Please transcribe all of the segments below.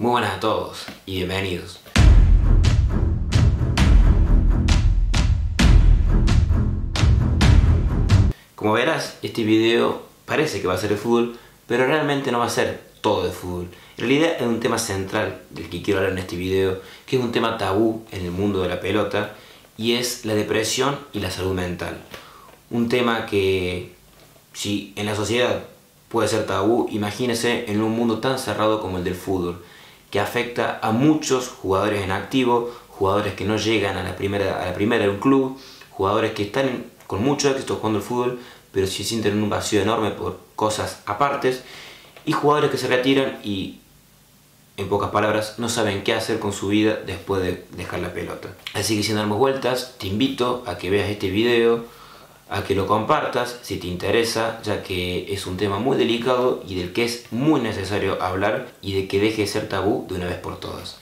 Muy buenas a todos y bienvenidos. Como verás, este video parece que va a ser de fútbol, pero realmente no va a ser todo de fútbol. En realidad es un tema central del que quiero hablar en este video, que es un tema tabú en el mundo de la pelota, y es la depresión y la salud mental. Un tema que, si en la sociedad puede ser tabú, imagínese en un mundo tan cerrado como el del fútbol que afecta a muchos jugadores en activo, jugadores que no llegan a la primera, a la primera de un club, jugadores que están con mucho éxito jugando el fútbol, pero si sienten un vacío enorme por cosas apartes, y jugadores que se retiran y, en pocas palabras, no saben qué hacer con su vida después de dejar la pelota. Así que sin dar vueltas, te invito a que veas este video a que lo compartas si te interesa, ya que es un tema muy delicado y del que es muy necesario hablar y de que deje de ser tabú de una vez por todas.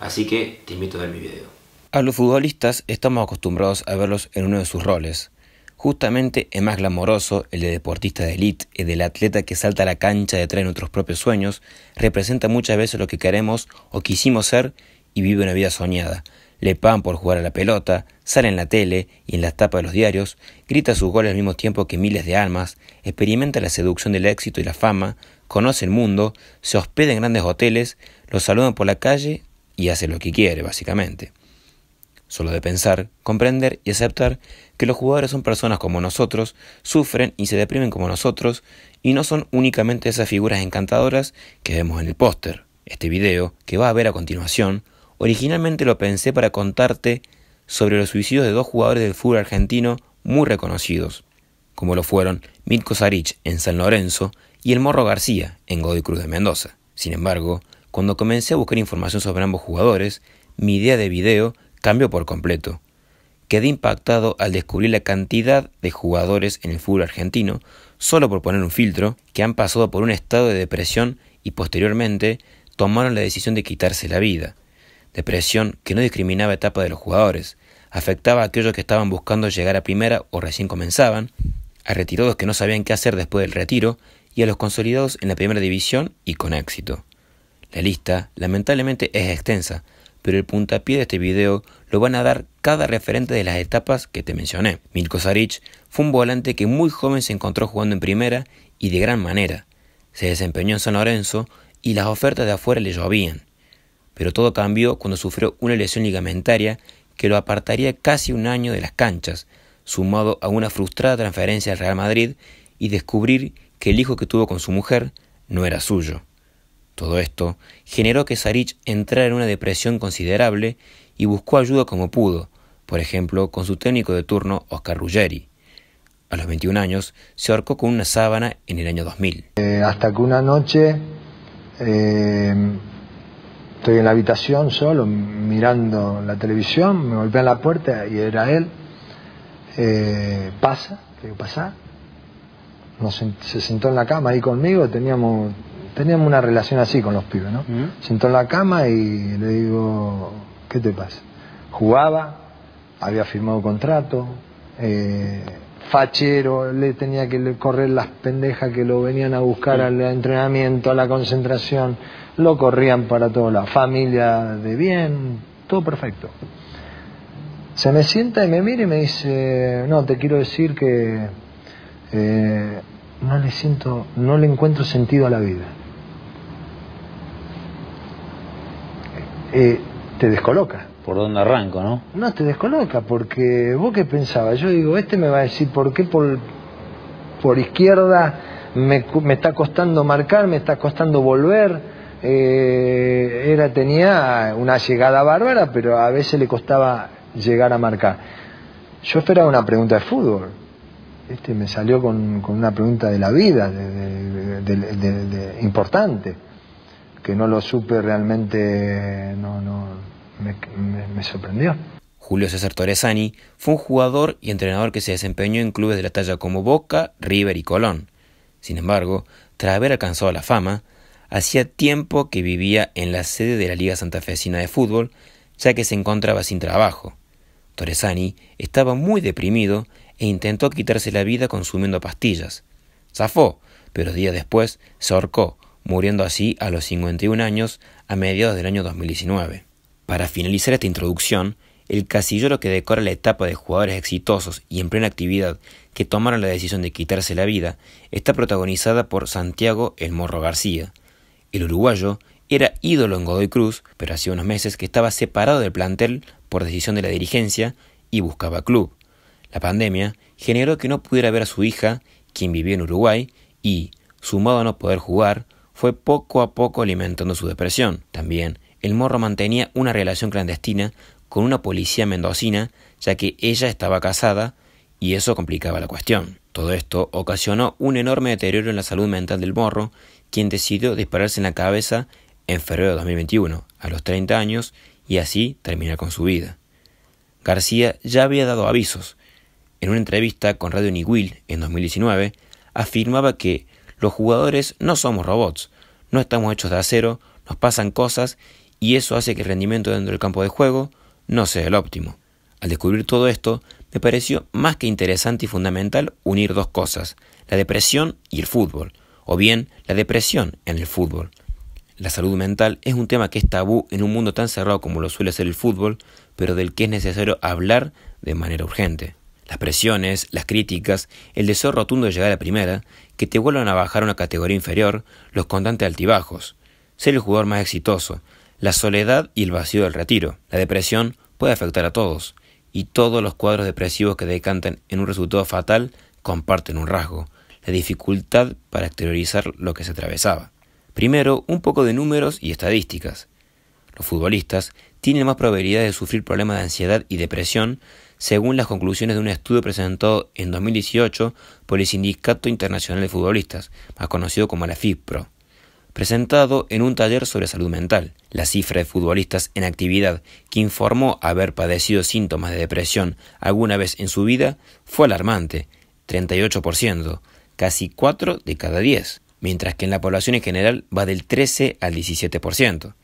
Así que te invito a ver mi video. A los futbolistas estamos acostumbrados a verlos en uno de sus roles. Justamente el más glamoroso, el de deportista de élite, el del atleta que salta a la cancha detrás de nuestros propios sueños, representa muchas veces lo que queremos o quisimos ser y vive una vida soñada. Le pagan por jugar a la pelota, sale en la tele y en las tapas de los diarios, grita sus goles al mismo tiempo que miles de almas, experimenta la seducción del éxito y la fama, conoce el mundo, se hospeda en grandes hoteles, los saludan por la calle y hace lo que quiere, básicamente. Solo de pensar, comprender y aceptar que los jugadores son personas como nosotros, sufren y se deprimen como nosotros, y no son únicamente esas figuras encantadoras que vemos en el póster, este video que va a ver a continuación, Originalmente lo pensé para contarte sobre los suicidios de dos jugadores del fútbol argentino muy reconocidos, como lo fueron Mitko Saric en San Lorenzo y el Morro García en Godoy Cruz de Mendoza. Sin embargo, cuando comencé a buscar información sobre ambos jugadores, mi idea de video cambió por completo. Quedé impactado al descubrir la cantidad de jugadores en el fútbol argentino, solo por poner un filtro, que han pasado por un estado de depresión y posteriormente tomaron la decisión de quitarse la vida, depresión que no discriminaba etapa de los jugadores, afectaba a aquellos que estaban buscando llegar a primera o recién comenzaban, a retirados que no sabían qué hacer después del retiro y a los consolidados en la primera división y con éxito. La lista, lamentablemente, es extensa, pero el puntapié de este video lo van a dar cada referente de las etapas que te mencioné. Milko Saric fue un volante que muy joven se encontró jugando en primera y de gran manera. Se desempeñó en San Lorenzo y las ofertas de afuera le llovían pero todo cambió cuando sufrió una lesión ligamentaria que lo apartaría casi un año de las canchas, sumado a una frustrada transferencia al Real Madrid y descubrir que el hijo que tuvo con su mujer no era suyo. Todo esto generó que Saric entrara en una depresión considerable y buscó ayuda como pudo, por ejemplo con su técnico de turno Oscar Ruggeri. A los 21 años se ahorcó con una sábana en el año 2000. Eh, hasta que una noche eh, Estoy en la habitación solo, mirando la televisión, me golpean la puerta y era él. Eh, pasa, le digo, pasa se sentó en la cama ahí conmigo, teníamos, teníamos una relación así con los pibes, ¿no? Sentó en la cama y le digo, ¿qué te pasa? Jugaba, había firmado contrato, eh, fachero, le tenía que correr las pendejas que lo venían a buscar al entrenamiento, a la concentración, lo corrían para toda la familia de bien, todo perfecto. Se me sienta y me mira y me dice, no, te quiero decir que eh, no le siento, no le encuentro sentido a la vida. Eh, te descoloca. ¿Por dónde arranco, no? No, te descoloca, porque vos qué pensabas, yo digo, este me va a decir por qué por, por izquierda me, me está costando marcar, me está costando volver. Eh, era, tenía una llegada bárbara, pero a veces le costaba llegar a marcar. Yo esperaba una pregunta de fútbol. Este me salió con, una pregunta de la vida, de, importante que no lo supe realmente, no, no, me, sorprendió. Julio César Torresani fue un jugador y entrenador que se desempeñó en clubes de la talla como Boca, River y Colón. Sin embargo, tras haber alcanzado la fama, hacía tiempo que vivía en la sede de la Liga Santafesina de Fútbol, ya que se encontraba sin trabajo. Torresani estaba muy deprimido e intentó quitarse la vida consumiendo pastillas. Zafó, pero días después se ahorcó, muriendo así a los 51 años a mediados del año 2019. Para finalizar esta introducción, el casillero que decora la etapa de jugadores exitosos y en plena actividad que tomaron la decisión de quitarse la vida está protagonizada por Santiago El Morro García. El uruguayo era ídolo en Godoy Cruz, pero hacía unos meses que estaba separado del plantel por decisión de la dirigencia y buscaba club. La pandemia generó que no pudiera ver a su hija, quien vivía en Uruguay, y, sumado a no poder jugar, fue poco a poco alimentando su depresión. También, el morro mantenía una relación clandestina con una policía mendocina, ya que ella estaba casada y eso complicaba la cuestión. Todo esto ocasionó un enorme deterioro en la salud mental del morro, quien decidió dispararse en la cabeza en febrero de 2021, a los 30 años, y así terminar con su vida. García ya había dado avisos. En una entrevista con Radio Niguil en 2019, afirmaba que los jugadores no somos robots, no estamos hechos de acero, nos pasan cosas y eso hace que el rendimiento dentro del campo de juego no sea el óptimo. Al descubrir todo esto, me pareció más que interesante y fundamental unir dos cosas, la depresión y el fútbol, o bien la depresión en el fútbol. La salud mental es un tema que es tabú en un mundo tan cerrado como lo suele ser el fútbol, pero del que es necesario hablar de manera urgente. Las presiones, las críticas, el deseo rotundo de llegar a la primera, que te vuelvan a bajar a una categoría inferior, los constantes altibajos, ser el jugador más exitoso, la soledad y el vacío del retiro. La depresión puede afectar a todos, y todos los cuadros depresivos que decantan en un resultado fatal comparten un rasgo, la dificultad para exteriorizar lo que se atravesaba. Primero, un poco de números y estadísticas. Los futbolistas tienen más probabilidad de sufrir problemas de ansiedad y depresión según las conclusiones de un estudio presentado en 2018 por el Sindicato Internacional de Futbolistas, más conocido como la FIPRO, presentado en un taller sobre salud mental. La cifra de futbolistas en actividad que informó haber padecido síntomas de depresión alguna vez en su vida fue alarmante, 38%, casi 4 de cada 10, mientras que en la población en general va del 13 al 17%.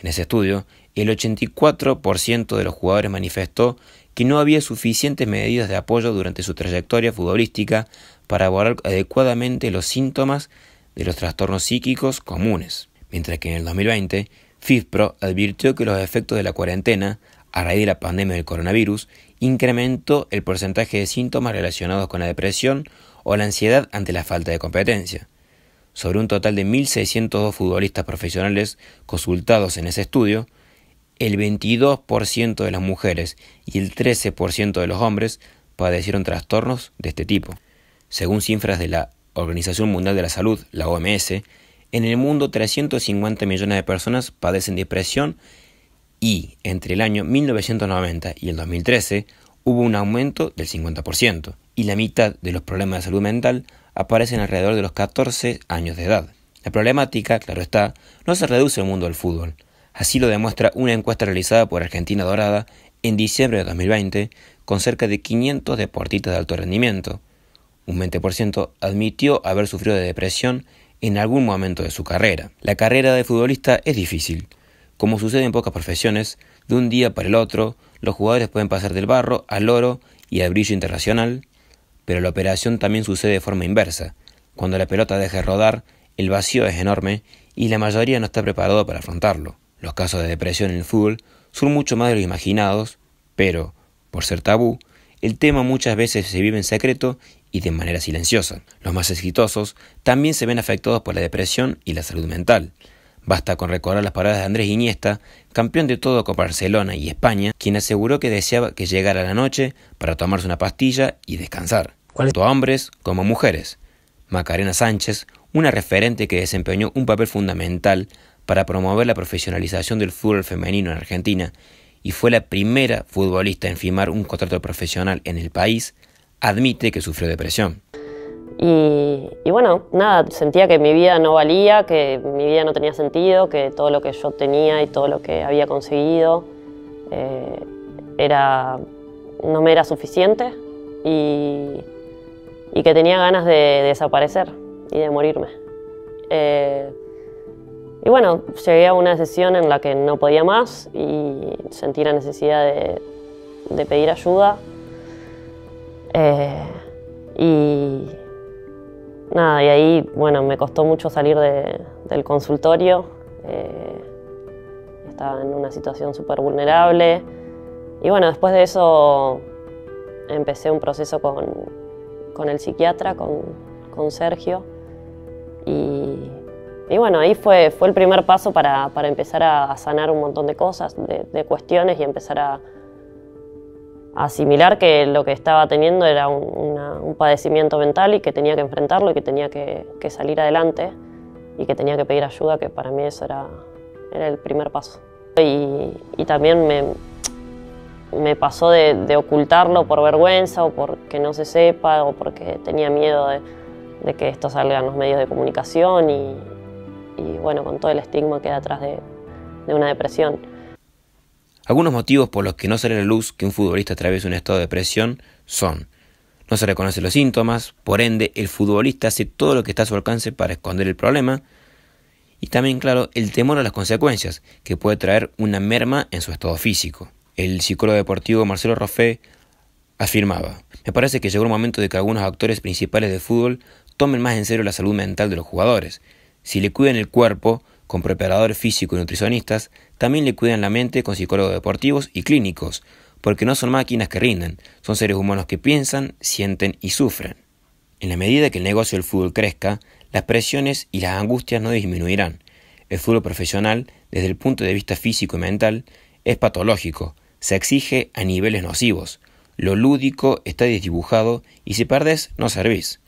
En ese estudio, el 84% de los jugadores manifestó que no había suficientes medidas de apoyo durante su trayectoria futbolística para abordar adecuadamente los síntomas de los trastornos psíquicos comunes, mientras que en el 2020 FIFPRO advirtió que los efectos de la cuarentena a raíz de la pandemia del coronavirus incrementó el porcentaje de síntomas relacionados con la depresión o la ansiedad ante la falta de competencia. Sobre un total de 1.602 futbolistas profesionales consultados en ese estudio, el 22% de las mujeres y el 13% de los hombres padecieron trastornos de este tipo. Según cifras de la Organización Mundial de la Salud, la OMS, en el mundo 350 millones de personas padecen depresión y entre el año 1990 y el 2013 hubo un aumento del 50% y la mitad de los problemas de salud mental aparecen alrededor de los 14 años de edad. La problemática, claro está, no se reduce al mundo del fútbol, Así lo demuestra una encuesta realizada por Argentina Dorada en diciembre de 2020 con cerca de 500 deportistas de alto rendimiento. Un 20% admitió haber sufrido de depresión en algún momento de su carrera. La carrera de futbolista es difícil. Como sucede en pocas profesiones, de un día para el otro, los jugadores pueden pasar del barro al oro y al brillo internacional, pero la operación también sucede de forma inversa. Cuando la pelota deja de rodar, el vacío es enorme y la mayoría no está preparado para afrontarlo. Los casos de depresión en el fútbol son mucho más de los imaginados, pero, por ser tabú, el tema muchas veces se vive en secreto y de manera silenciosa. Los más exitosos también se ven afectados por la depresión y la salud mental. Basta con recordar las palabras de Andrés Iniesta, campeón de todo con Barcelona y España, quien aseguró que deseaba que llegara la noche para tomarse una pastilla y descansar. Tanto a hombres como mujeres. Macarena Sánchez, una referente que desempeñó un papel fundamental para promover la profesionalización del fútbol femenino en Argentina y fue la primera futbolista en firmar un contrato profesional en el país, admite que sufrió depresión. Y, bueno, nada, sentía que mi vida no valía, que mi vida no tenía sentido, que todo lo que yo tenía y todo lo que había conseguido eh, era, no me era suficiente y, que tenía ganas de, desaparecer y de morirme. Eh, y bueno, llegué a una sesión en la que no podía más y sentí la necesidad de, pedir ayuda. Eh, y nada, y ahí, bueno, me costó mucho salir del consultorio. Eh, estaba en una situación súper vulnerable. Y bueno, después de eso empecé un proceso con, el psiquiatra, con, con Sergio. Y y bueno, ahí fue, fue el primer paso para, empezar a, sanar un montón de cosas, de, cuestiones y empezar a, asimilar que lo que estaba teniendo era un, padecimiento mental y que tenía que enfrentarlo y que tenía que, salir adelante y que tenía que pedir ayuda, que para mí eso era, el primer paso. Y, también me, me pasó de, ocultarlo por vergüenza o porque no se sepa o porque tenía miedo de, que esto salga en los medios de comunicación y, y bueno, con todo el estigma que da atrás de, una depresión. Algunos motivos por los que no sale a la luz que un futbolista atraviesa un estado de depresión son no se reconocen los síntomas, por ende el futbolista hace todo lo que está a su alcance para esconder el problema, y también, claro, el temor a las consecuencias, que puede traer una merma en su estado físico. El psicólogo deportivo Marcelo Roffé afirmaba, me parece que llegó un momento de que algunos actores principales de fútbol tomen más en serio la salud mental de los jugadores, si le cuidan el cuerpo, con preparadores físico y nutricionistas, también le cuidan la mente con psicólogos deportivos y clínicos, porque no son máquinas que rinden, son seres humanos que piensan, sienten y sufren. En la medida que el negocio del fútbol crezca, las presiones y las angustias no disminuirán. El fútbol profesional, desde el punto de vista físico y mental, es patológico, se exige a niveles nocivos. Lo lúdico está desdibujado y si perdes no servís.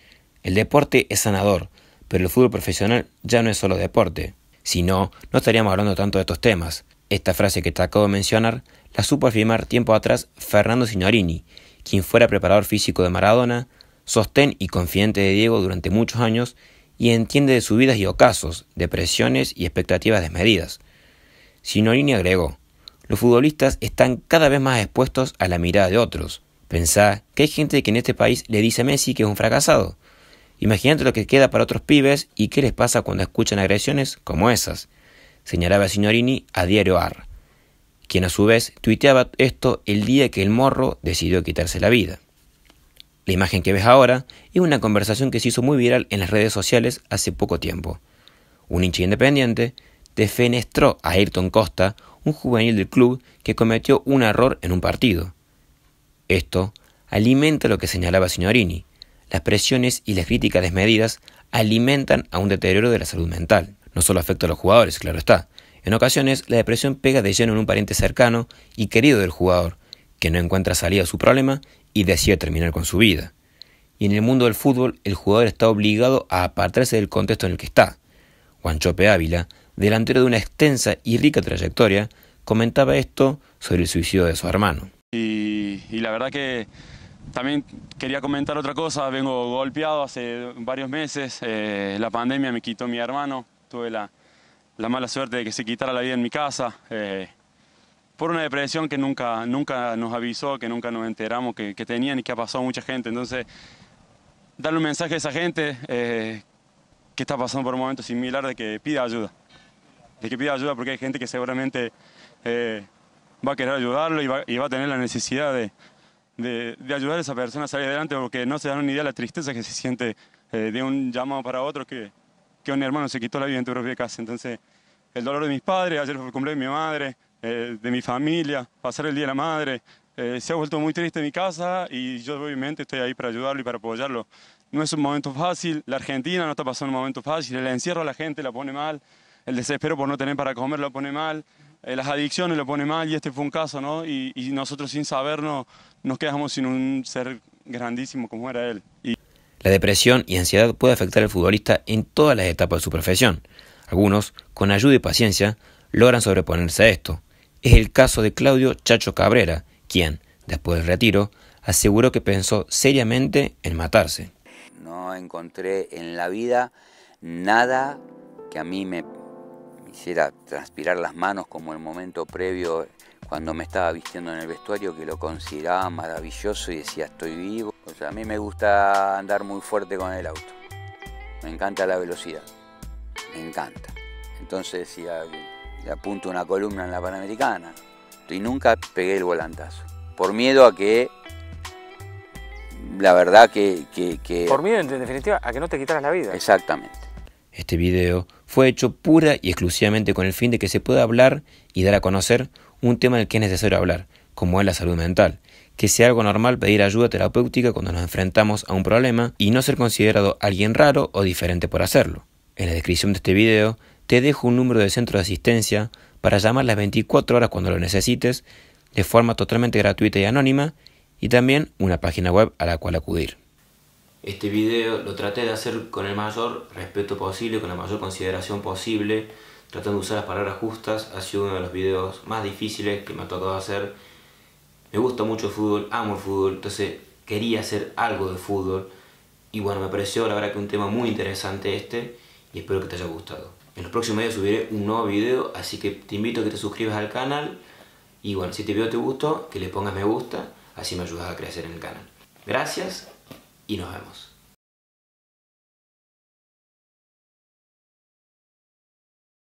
El deporte es sanador, pero el fútbol profesional ya no es solo deporte. Si no, no estaríamos hablando tanto de estos temas. Esta frase que te acabo de mencionar la supo afirmar tiempo atrás Fernando Signorini, quien fuera preparador físico de Maradona, sostén y confidente de Diego durante muchos años y entiende de subidas y ocasos, depresiones y expectativas desmedidas. Signorini agregó, los futbolistas están cada vez más expuestos a la mirada de otros. Pensá que hay gente que en este país le dice a Messi que es un fracasado, Imagínate lo que queda para otros pibes y qué les pasa cuando escuchan agresiones como esas, señalaba Signorini a Diario AR, quien a su vez tuiteaba esto el día que el morro decidió quitarse la vida. La imagen que ves ahora es una conversación que se hizo muy viral en las redes sociales hace poco tiempo. Un hincha independiente defenestró a Ayrton Costa, un juvenil del club que cometió un error en un partido. Esto alimenta lo que señalaba Signorini, las presiones y las críticas desmedidas alimentan a un deterioro de la salud mental. No solo afecta a los jugadores, claro está. En ocasiones, la depresión pega de lleno en un pariente cercano y querido del jugador, que no encuentra salida a su problema y decide terminar con su vida. Y en el mundo del fútbol, el jugador está obligado a apartarse del contexto en el que está. Juanchope Ávila, delantero de una extensa y rica trayectoria, comentaba esto sobre el suicidio de su hermano. y la verdad que también quería comentar otra cosa, vengo golpeado hace varios meses, eh, la pandemia me quitó mi hermano, tuve la, mala suerte de que se quitara la vida en mi casa, eh, por una depresión que nunca, nunca nos avisó, que nunca nos enteramos que, que tenían y que ha pasado a mucha gente. Entonces, darle un mensaje a esa gente eh, que está pasando por un momento similar de que pida ayuda, de que pida ayuda porque hay gente que seguramente va a querer ayudarlo y va, y va a tener la necesidad de de, ayudar a esa persona a salir adelante, porque no se dan ni idea de la tristeza que se siente eh, de un llamado para otro que, que un hermano se quitó la vida en tu propia casa. Entonces, el dolor de mis padres, ayer fue el cumpleaños de mi madre, eh, de mi familia, pasar el Día de la Madre, eh, se ha vuelto muy triste mi casa y yo obviamente estoy ahí para ayudarlo y para apoyarlo. No es un momento fácil, la Argentina no está pasando un momento fácil, el encierro a la gente la pone mal, el desespero por no tener para comer la pone mal, eh, las adicciones lo pone mal y este fue un caso, ¿no? Y, nosotros sin saberlo nos quedamos sin un ser grandísimo como era él. La depresión y ansiedad puede afectar al futbolista en todas las etapas de su profesión. Algunos, con ayuda y paciencia, logran sobreponerse a esto. Es el caso de Claudio Chacho Cabrera, quien, después del retiro, aseguró que pensó seriamente en matarse. No encontré en la vida nada que a mí me, hiciera transpirar las manos como el momento previo cuando me estaba vistiendo en el vestuario, que lo consideraba maravilloso y decía estoy vivo. O sea, a mí me gusta andar muy fuerte con el auto. Me encanta la velocidad. Me encanta. Entonces decía le apunto una columna en la Panamericana. Y nunca pegué el volantazo. Por miedo a que la verdad que... Por miedo, en definitiva, a que no te quitaras la vida. Exactamente. Este video fue hecho pura y exclusivamente con el fin de que se pueda hablar y dar a conocer un tema del que es necesario hablar, como es la salud mental, que sea algo normal pedir ayuda terapéutica cuando nos enfrentamos a un problema y no ser considerado alguien raro o diferente por hacerlo. En la descripción de este video te dejo un número de centro de asistencia para llamar las 24 horas cuando lo necesites de forma totalmente gratuita y anónima y también una página web a la cual acudir. Este video lo traté de hacer con el mayor respeto posible, con la mayor consideración posible, tratando de usar las palabras justas. Ha sido uno de los videos más difíciles que me ha tocado hacer. Me gusta mucho el fútbol, amo el fútbol, entonces quería hacer algo de fútbol. Y bueno, me pareció la verdad que un tema muy interesante este y espero que te haya gustado. En los próximos días subiré un nuevo video, así que te invito a que te suscribas al canal. Y bueno, si este video te gustó, que le pongas me gusta, así me ayudas a crecer en el canal. Gracias y nos vemos.